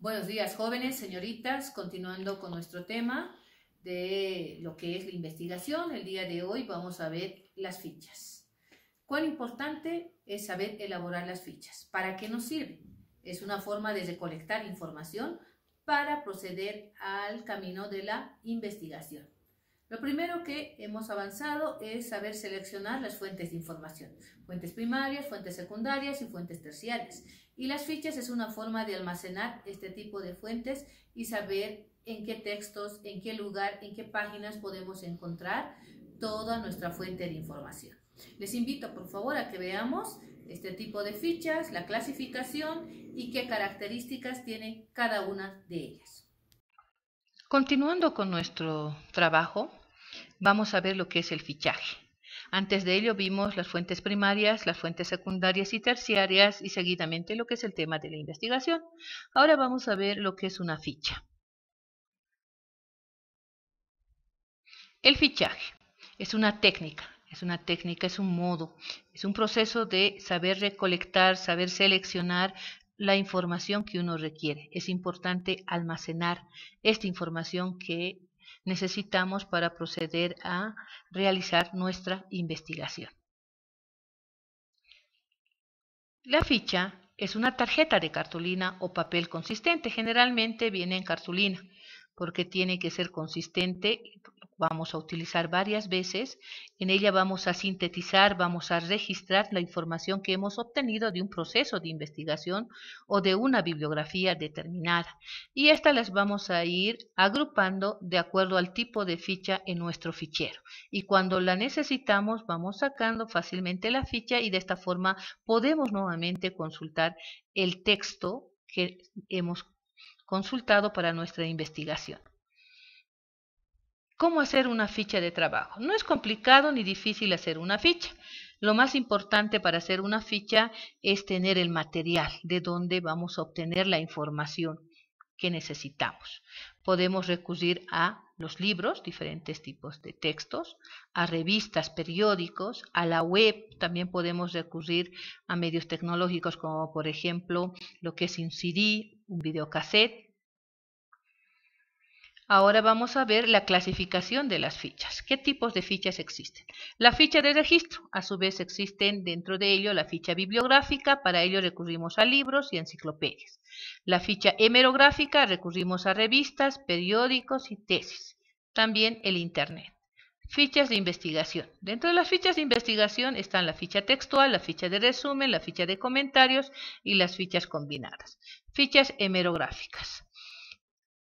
Buenos días, jóvenes, señoritas. Continuando con nuestro tema de lo que es la investigación, el día de hoy vamos a ver las fichas. Cuán importante es saber elaborar las fichas. ¿Para qué nos sirve? Es una forma de recolectar información para proceder al camino de la investigación. Lo primero que hemos avanzado es saber seleccionar las fuentes de información, fuentes primarias, fuentes secundarias y fuentes terciarias. Y las fichas es una forma de almacenar este tipo de fuentes y saber en qué textos, en qué lugar, en qué páginas podemos encontrar toda nuestra fuente de información. Les invito por favor a que veamos este tipo de fichas, la clasificación y qué características tiene cada una de ellas. Continuando con nuestro trabajo, vamos a ver lo que es el fichaje. Antes de ello vimos las fuentes primarias, las fuentes secundarias y terciarias y seguidamente lo que es el tema de la investigación. Ahora vamos a ver lo que es una ficha. El fichaje es una técnica, es una técnica, es un modo, es un proceso de saber recolectar, saber seleccionar la información que uno requiere. Es importante almacenar esta información que necesitamos para proceder a realizar nuestra investigación. La ficha es una tarjeta de cartulina o papel consistente, generalmente viene en cartulina, porque tiene que ser consistente vamos a utilizar varias veces. En ella vamos a sintetizar, vamos a registrar la información que hemos obtenido de un proceso de investigación o de una bibliografía determinada. Y esta las vamos a ir agrupando de acuerdo al tipo de ficha en nuestro fichero. Y cuando la necesitamos, vamos sacando fácilmente la ficha y de esta forma podemos nuevamente consultar el texto que hemos consultado para nuestra investigación cómo hacer una ficha de trabajo. No es complicado ni difícil hacer una ficha. Lo más importante para hacer una ficha es tener el material de donde vamos a obtener la información que necesitamos. Podemos recurrir a los libros, diferentes tipos de textos, a revistas, periódicos, a la web, también podemos recurrir a medios tecnológicos como por ejemplo lo que es un CD, un videocassette, Ahora vamos a ver la clasificación de las fichas. ¿Qué tipos de fichas existen? La ficha de registro. A su vez existen dentro de ello la ficha bibliográfica. Para ello recurrimos a libros y enciclopedias. La ficha hemerográfica. Recurrimos a revistas, periódicos y tesis. También el Internet. Fichas de investigación. Dentro de las fichas de investigación están la ficha textual, la ficha de resumen, la ficha de comentarios y las fichas combinadas. Fichas hemerográficas.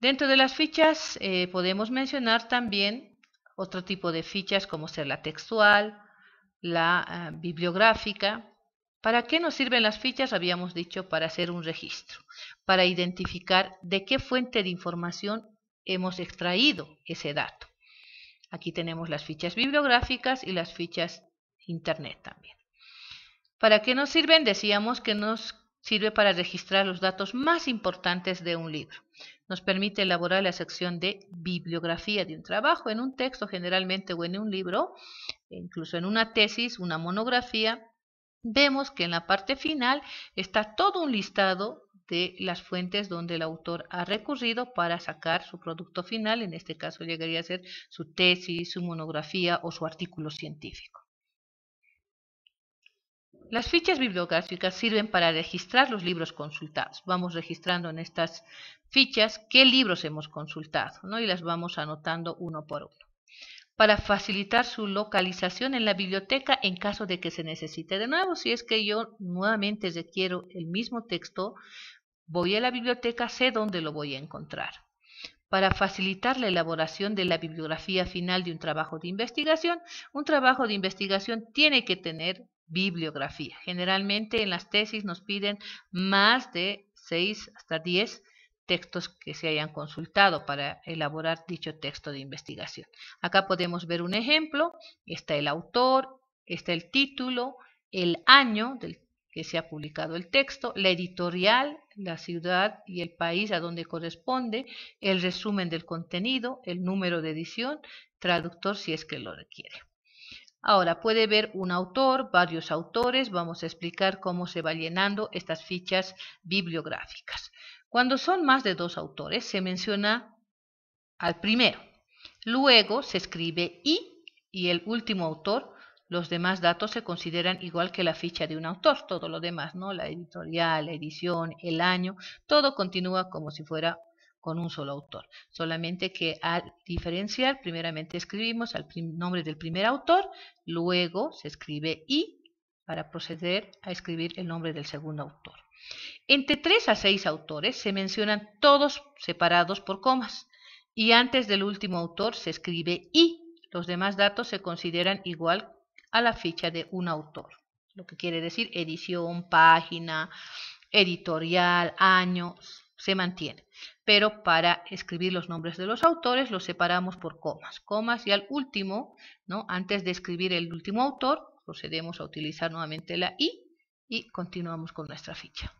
Dentro de las fichas eh, podemos mencionar también otro tipo de fichas como ser la textual, la ah, bibliográfica. ¿Para qué nos sirven las fichas? Habíamos dicho para hacer un registro, para identificar de qué fuente de información hemos extraído ese dato. Aquí tenemos las fichas bibliográficas y las fichas internet también. ¿Para qué nos sirven? Decíamos que nos Sirve para registrar los datos más importantes de un libro. Nos permite elaborar la sección de bibliografía de un trabajo en un texto generalmente o en un libro, e incluso en una tesis, una monografía. Vemos que en la parte final está todo un listado de las fuentes donde el autor ha recurrido para sacar su producto final, en este caso llegaría a ser su tesis, su monografía o su artículo científico. Las fichas bibliográficas sirven para registrar los libros consultados. Vamos registrando en estas fichas qué libros hemos consultado ¿no? y las vamos anotando uno por uno. Para facilitar su localización en la biblioteca en caso de que se necesite. De nuevo, si es que yo nuevamente requiero el mismo texto, voy a la biblioteca, sé dónde lo voy a encontrar. Para facilitar la elaboración de la bibliografía final de un trabajo de investigación, un trabajo de investigación tiene que tener bibliografía. Generalmente en las tesis nos piden más de 6 hasta 10 textos que se hayan consultado para elaborar dicho texto de investigación. Acá podemos ver un ejemplo, está el autor, está el título, el año del que se ha publicado el texto, la editorial, la ciudad y el país a donde corresponde, el resumen del contenido, el número de edición, traductor si es que lo requiere. Ahora puede ver un autor, varios autores, vamos a explicar cómo se va llenando estas fichas bibliográficas. Cuando son más de dos autores se menciona al primero, luego se escribe y y el último autor, los demás datos se consideran igual que la ficha de un autor, todo lo demás, ¿no? La editorial, la edición, el año, todo continúa como si fuera con un solo autor. Solamente que al diferenciar, primeramente escribimos el nombre del primer autor, luego se escribe y para proceder a escribir el nombre del segundo autor. Entre tres a seis autores se mencionan todos separados por comas y antes del último autor se escribe y. Los demás datos se consideran igual a la ficha de un autor, lo que quiere decir edición, página, editorial, años se mantiene. Pero para escribir los nombres de los autores los separamos por comas. Comas y al último, ¿no? antes de escribir el último autor, procedemos a utilizar nuevamente la I y continuamos con nuestra ficha.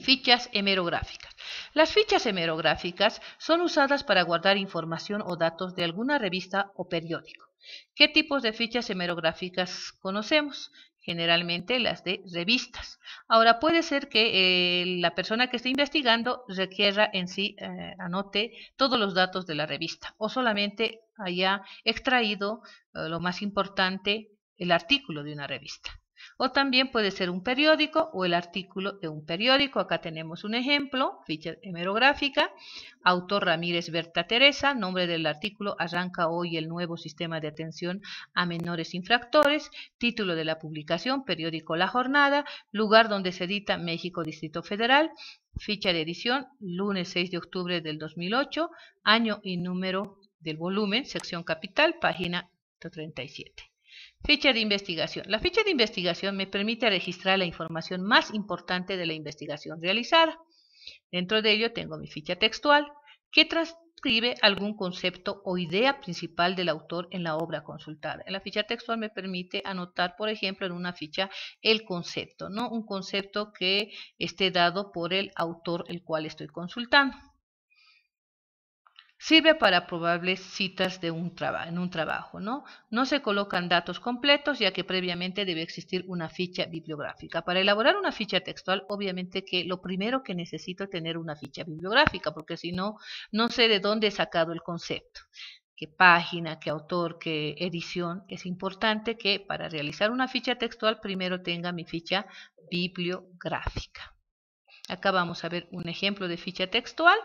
Fichas hemerográficas. Las fichas hemerográficas son usadas para guardar información o datos de alguna revista o periódico. ¿Qué tipos de fichas hemerográficas conocemos? generalmente las de revistas. Ahora puede ser que eh, la persona que esté investigando requiera en sí, eh, anote todos los datos de la revista o solamente haya extraído eh, lo más importante, el artículo de una revista. O también puede ser un periódico o el artículo de un periódico. Acá tenemos un ejemplo, ficha hemerográfica, autor Ramírez Berta Teresa, nombre del artículo, arranca hoy el nuevo sistema de atención a menores infractores, título de la publicación, periódico La Jornada, lugar donde se edita México Distrito Federal, ficha de edición, lunes 6 de octubre del 2008, año y número del volumen, sección capital, página 137. Ficha de investigación. La ficha de investigación me permite registrar la información más importante de la investigación realizada. Dentro de ello tengo mi ficha textual, que transcribe algún concepto o idea principal del autor en la obra consultada. En la ficha textual me permite anotar, por ejemplo, en una ficha el concepto, ¿no? un concepto que esté dado por el autor el cual estoy consultando. Sirve para probables citas de un en un trabajo, ¿no? No se colocan datos completos ya que previamente debe existir una ficha bibliográfica. Para elaborar una ficha textual, obviamente que lo primero que necesito es tener una ficha bibliográfica porque si no, no sé de dónde he sacado el concepto qué página, qué autor, qué edición. Es importante que para realizar una ficha textual primero tenga mi ficha bibliográfica. Acá vamos a ver un ejemplo de ficha textual.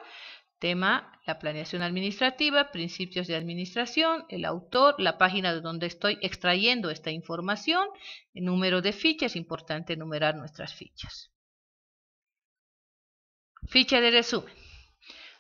Tema, la planeación administrativa, principios de administración, el autor, la página de donde estoy extrayendo esta información, el número de fichas, importante enumerar nuestras fichas. Ficha de resumen.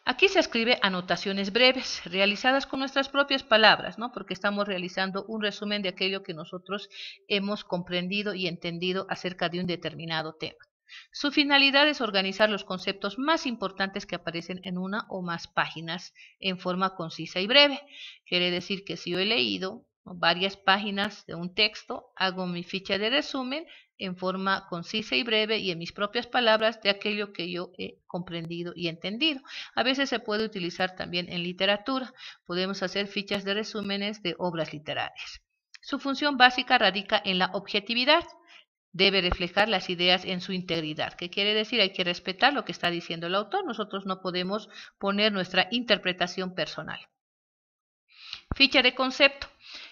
Aquí se escribe anotaciones breves, realizadas con nuestras propias palabras, ¿no? porque estamos realizando un resumen de aquello que nosotros hemos comprendido y entendido acerca de un determinado tema. Su finalidad es organizar los conceptos más importantes que aparecen en una o más páginas en forma concisa y breve. Quiere decir que si yo he leído varias páginas de un texto, hago mi ficha de resumen en forma concisa y breve y en mis propias palabras de aquello que yo he comprendido y entendido. A veces se puede utilizar también en literatura. Podemos hacer fichas de resúmenes de obras literarias. Su función básica radica en la objetividad debe reflejar las ideas en su integridad. ¿Qué quiere decir? Hay que respetar lo que está diciendo el autor. Nosotros no podemos poner nuestra interpretación personal. Ficha de concepto.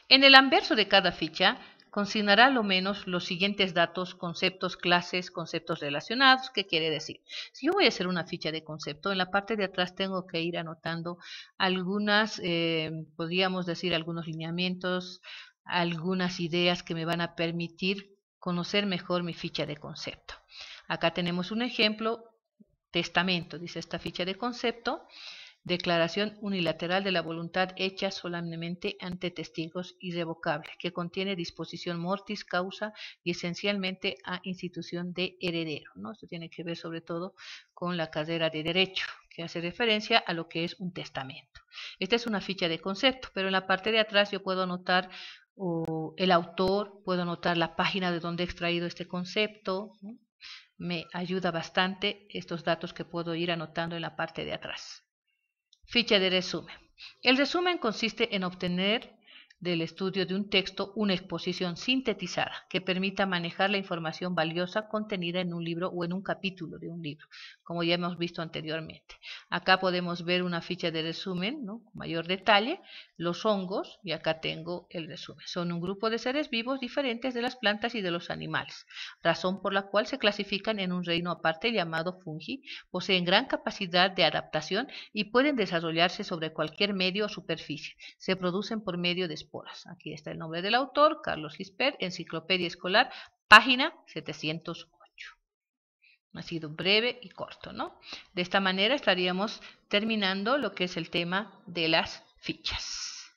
En el anverso de cada ficha consignará lo menos los siguientes datos, conceptos, clases, conceptos relacionados. ¿Qué quiere decir? Si yo voy a hacer una ficha de concepto, en la parte de atrás tengo que ir anotando algunas, eh, podríamos decir, algunos lineamientos, algunas ideas que me van a permitir conocer mejor mi ficha de concepto. Acá tenemos un ejemplo, testamento, dice esta ficha de concepto, declaración unilateral de la voluntad hecha solamente ante testigos irrevocables, que contiene disposición mortis causa y esencialmente a institución de heredero. ¿no? Esto tiene que ver sobre todo con la carrera de derecho, que hace referencia a lo que es un testamento. Esta es una ficha de concepto, pero en la parte de atrás yo puedo anotar o el autor, puedo anotar la página de donde he extraído este concepto. Me ayuda bastante estos datos que puedo ir anotando en la parte de atrás. Ficha de resumen. El resumen consiste en obtener del estudio de un texto una exposición sintetizada que permita manejar la información valiosa contenida en un libro o en un capítulo de un libro, como ya hemos visto anteriormente. Acá podemos ver una ficha de resumen con mayor detalle, los hongos, y acá tengo el resumen. Son un grupo de seres vivos diferentes de las plantas y de los animales, razón por la cual se clasifican en un reino aparte llamado fungi, poseen gran capacidad de adaptación y pueden desarrollarse sobre cualquier medio o superficie. Se producen por medio de Aquí está el nombre del autor, Carlos Hisper, Enciclopedia Escolar, página 708. Ha sido breve y corto, ¿no? De esta manera estaríamos terminando lo que es el tema de las fichas.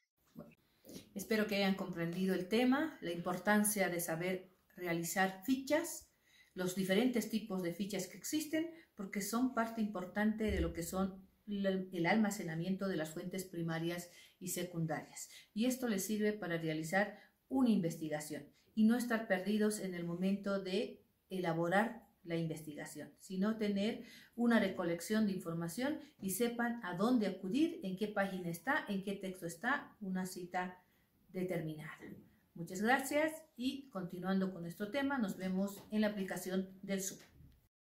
espero que hayan comprendido el tema, la importancia de saber realizar fichas, los diferentes tipos de fichas que existen, porque son parte importante de lo que son el almacenamiento de las fuentes primarias y secundarias. Y esto les sirve para realizar una investigación y no estar perdidos en el momento de elaborar la investigación, sino tener una recolección de información y sepan a dónde acudir, en qué página está, en qué texto está, una cita determinada. Muchas gracias y continuando con nuestro tema, nos vemos en la aplicación del sub